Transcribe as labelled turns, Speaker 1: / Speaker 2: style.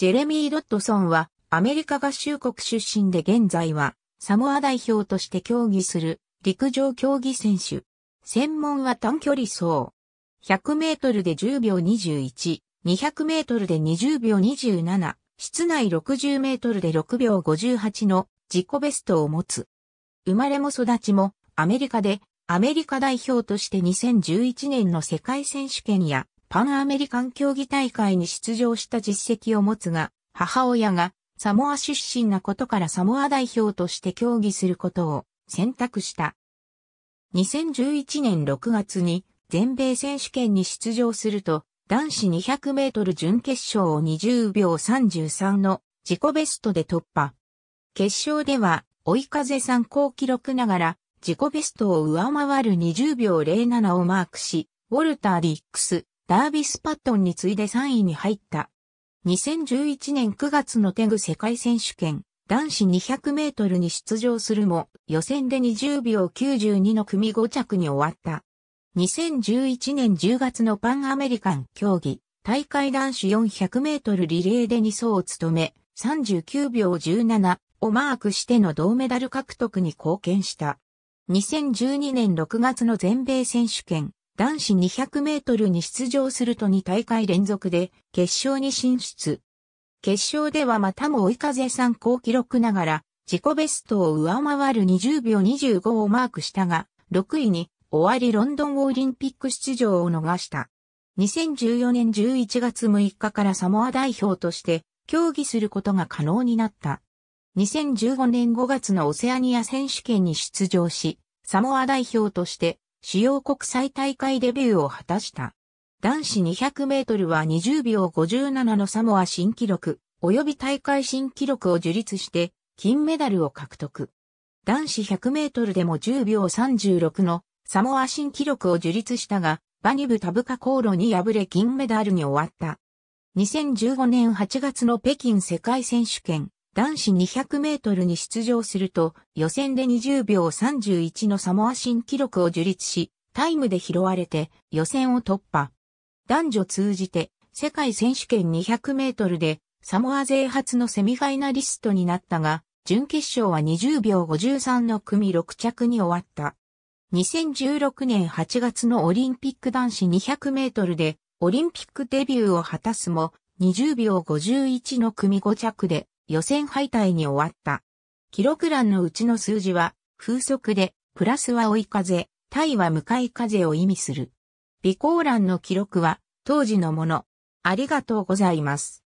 Speaker 1: ジェレミー・ドットソンはアメリカ合衆国出身で現在はサモア代表として競技する陸上競技選手。専門は短距離走。100メートルで10秒21、200メートルで20秒27、室内60メートルで6秒58の自己ベストを持つ。生まれも育ちもアメリカでアメリカ代表として2011年の世界選手権やパンアメリカン競技大会に出場した実績を持つが、母親がサモア出身なことからサモア代表として競技することを選択した。2011年6月に全米選手権に出場すると、男子200メートル準決勝を20秒33の自己ベストで突破。決勝では追い風参考記録ながら自己ベストを上回る20秒07をマークし、ウォルター・ディックス、ダービスパットンに次いで3位に入った。2011年9月のテグ世界選手権男子200メートルに出場するも予選で20秒92の組5着に終わった。2011年10月のパンアメリカン競技大会男子400メートルリレーで2走を務め39秒17をマークしての銅メダル獲得に貢献した。2012年6月の全米選手権男子200メートルに出場すると2大会連続で決勝に進出。決勝ではまたも追い風参考記録ながら自己ベストを上回る20秒25をマークしたが、6位に終わりロンドンオリンピック出場を逃した。2014年11月6日からサモア代表として競技することが可能になった。2015年5月のオセアニア選手権に出場し、サモア代表として主要国際大会デビューを果たした。男子200メートルは20秒57のサモア新記録、及び大会新記録を樹立して、金メダルを獲得。男子100メートルでも10秒36のサモア新記録を樹立したが、バニブタブカ航路に敗れ金メダルに終わった。2015年8月の北京世界選手権、男子200メートルに出場すると、予選で20秒31のサモア新記録を樹立し、タイムで拾われて予選を突破。男女通じて世界選手権200メートルでサモア勢初のセミファイナリストになったが、準決勝は20秒53の組6着に終わった。2016年8月のオリンピック男子200メートルでオリンピックデビューを果たすも20秒51の組5着で予選敗退に終わった。記録欄のうちの数字は、風速で、プラスは追い風、対は向かい風を意味する。備考欄の記録は、当時のもの。ありがとうございます。